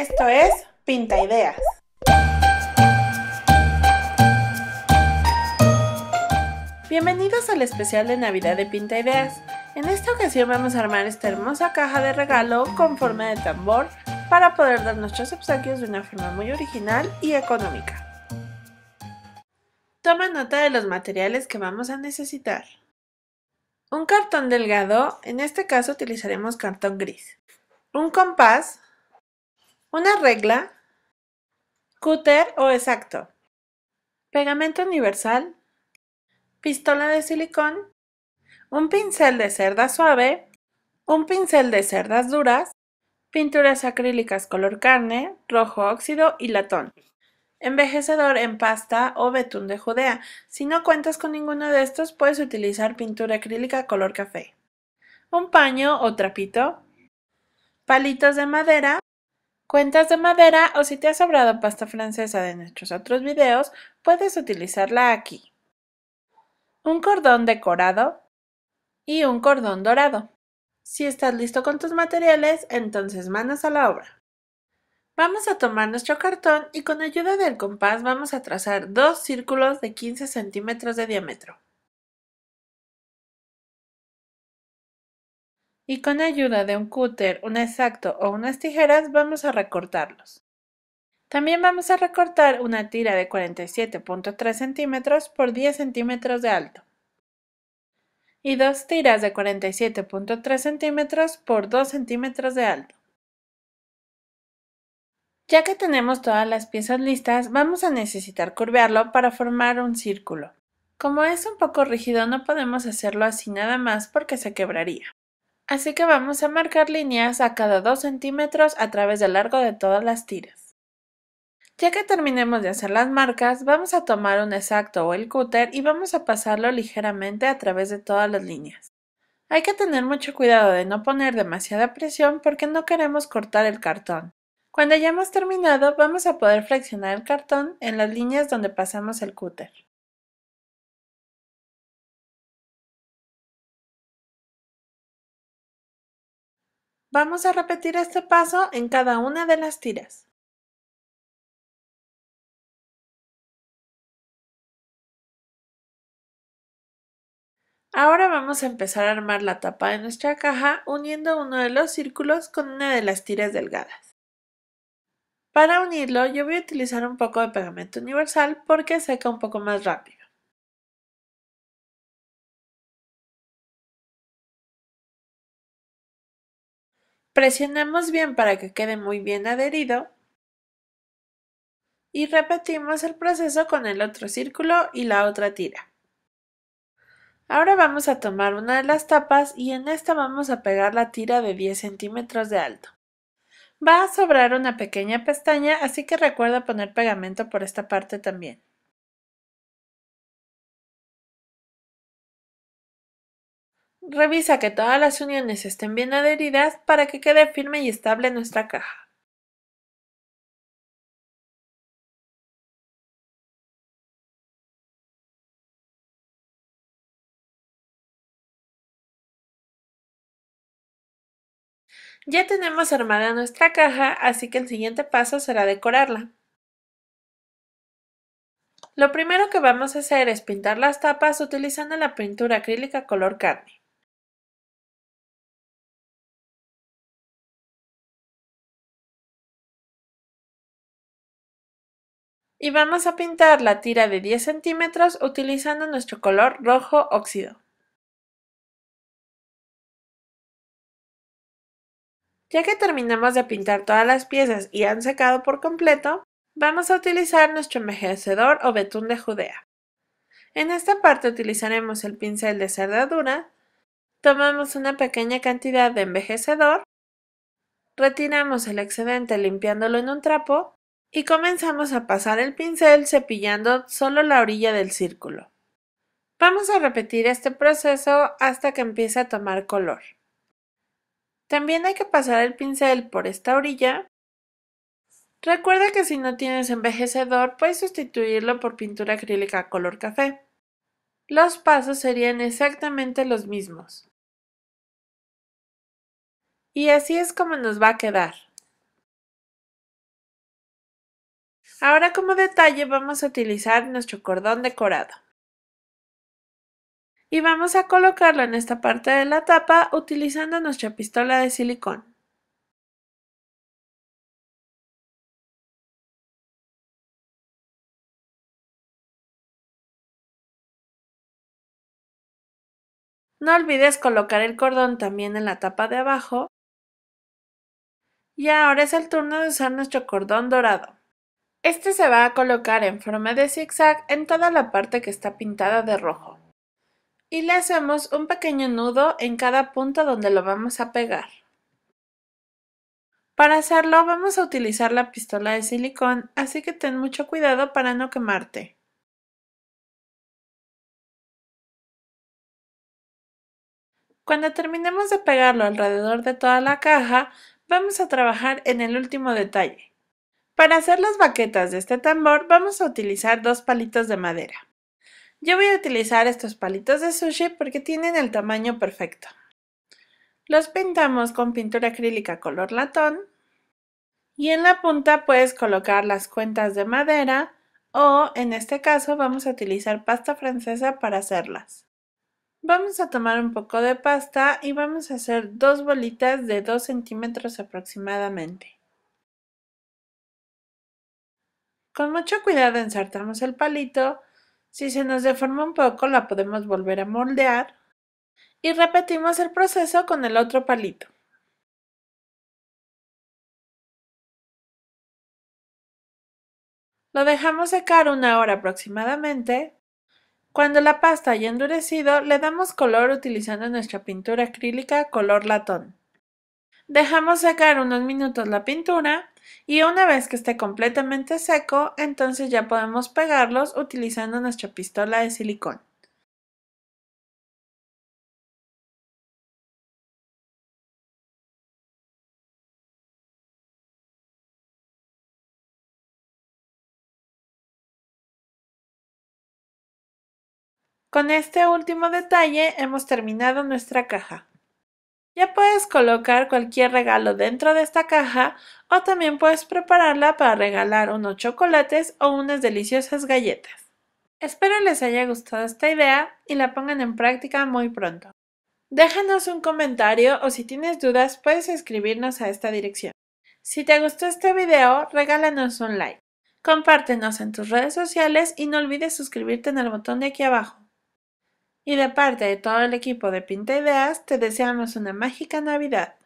Esto es Pinta Ideas. Bienvenidos al especial de Navidad de Pinta Ideas. En esta ocasión vamos a armar esta hermosa caja de regalo con forma de tambor para poder dar nuestros obsequios de una forma muy original y económica. Toma nota de los materiales que vamos a necesitar. Un cartón delgado, en este caso utilizaremos cartón gris. Un compás, una regla. Cúter o exacto. Pegamento universal. Pistola de silicón. Un pincel de cerda suave. Un pincel de cerdas duras. Pinturas acrílicas color carne, rojo óxido y latón. Envejecedor en pasta o betún de Judea. Si no cuentas con ninguno de estos, puedes utilizar pintura acrílica color café. Un paño o trapito. Palitos de madera cuentas de madera o si te ha sobrado pasta francesa de nuestros otros videos, puedes utilizarla aquí. Un cordón decorado y un cordón dorado. Si estás listo con tus materiales, entonces manos a la obra. Vamos a tomar nuestro cartón y con ayuda del compás vamos a trazar dos círculos de 15 centímetros de diámetro. y con ayuda de un cúter, un exacto o unas tijeras vamos a recortarlos. También vamos a recortar una tira de 47.3 centímetros por 10 centímetros de alto y dos tiras de 47.3 centímetros por 2 centímetros de alto. Ya que tenemos todas las piezas listas, vamos a necesitar curvearlo para formar un círculo. Como es un poco rígido no podemos hacerlo así nada más porque se quebraría. Así que vamos a marcar líneas a cada 2 centímetros a través del largo de todas las tiras. Ya que terminemos de hacer las marcas, vamos a tomar un exacto o el cúter y vamos a pasarlo ligeramente a través de todas las líneas. Hay que tener mucho cuidado de no poner demasiada presión porque no queremos cortar el cartón. Cuando hayamos terminado, vamos a poder flexionar el cartón en las líneas donde pasamos el cúter. Vamos a repetir este paso en cada una de las tiras. Ahora vamos a empezar a armar la tapa de nuestra caja uniendo uno de los círculos con una de las tiras delgadas. Para unirlo yo voy a utilizar un poco de pegamento universal porque seca un poco más rápido. Presionamos bien para que quede muy bien adherido y repetimos el proceso con el otro círculo y la otra tira. Ahora vamos a tomar una de las tapas y en esta vamos a pegar la tira de 10 centímetros de alto. Va a sobrar una pequeña pestaña así que recuerda poner pegamento por esta parte también. Revisa que todas las uniones estén bien adheridas para que quede firme y estable nuestra caja. Ya tenemos armada nuestra caja, así que el siguiente paso será decorarla. Lo primero que vamos a hacer es pintar las tapas utilizando la pintura acrílica color carne. y vamos a pintar la tira de 10 centímetros utilizando nuestro color rojo óxido. Ya que terminamos de pintar todas las piezas y han secado por completo, vamos a utilizar nuestro envejecedor o betún de Judea. En esta parte utilizaremos el pincel de cerradura, tomamos una pequeña cantidad de envejecedor, retiramos el excedente limpiándolo en un trapo y comenzamos a pasar el pincel cepillando solo la orilla del círculo. Vamos a repetir este proceso hasta que empiece a tomar color. También hay que pasar el pincel por esta orilla. Recuerda que si no tienes envejecedor puedes sustituirlo por pintura acrílica color café. Los pasos serían exactamente los mismos. Y así es como nos va a quedar. Ahora como detalle vamos a utilizar nuestro cordón decorado. Y vamos a colocarlo en esta parte de la tapa utilizando nuestra pistola de silicón. No olvides colocar el cordón también en la tapa de abajo. Y ahora es el turno de usar nuestro cordón dorado. Este se va a colocar en forma de zigzag en toda la parte que está pintada de rojo. Y le hacemos un pequeño nudo en cada punto donde lo vamos a pegar. Para hacerlo vamos a utilizar la pistola de silicón, así que ten mucho cuidado para no quemarte. Cuando terminemos de pegarlo alrededor de toda la caja, vamos a trabajar en el último detalle. Para hacer las baquetas de este tambor vamos a utilizar dos palitos de madera. Yo voy a utilizar estos palitos de sushi porque tienen el tamaño perfecto. Los pintamos con pintura acrílica color latón y en la punta puedes colocar las cuentas de madera o en este caso vamos a utilizar pasta francesa para hacerlas. Vamos a tomar un poco de pasta y vamos a hacer dos bolitas de 2 centímetros aproximadamente. Con mucho cuidado ensartamos el palito. Si se nos deforma un poco, la podemos volver a moldear. Y repetimos el proceso con el otro palito. Lo dejamos secar una hora aproximadamente. Cuando la pasta haya endurecido, le damos color utilizando nuestra pintura acrílica color latón. Dejamos secar unos minutos la pintura y una vez que esté completamente seco, entonces ya podemos pegarlos utilizando nuestra pistola de silicón. Con este último detalle hemos terminado nuestra caja. Ya puedes colocar cualquier regalo dentro de esta caja o también puedes prepararla para regalar unos chocolates o unas deliciosas galletas. Espero les haya gustado esta idea y la pongan en práctica muy pronto. Déjanos un comentario o si tienes dudas puedes escribirnos a esta dirección. Si te gustó este video, regálanos un like. Compártenos en tus redes sociales y no olvides suscribirte en el botón de aquí abajo. Y de parte de todo el equipo de Pinta Ideas, te deseamos una mágica Navidad.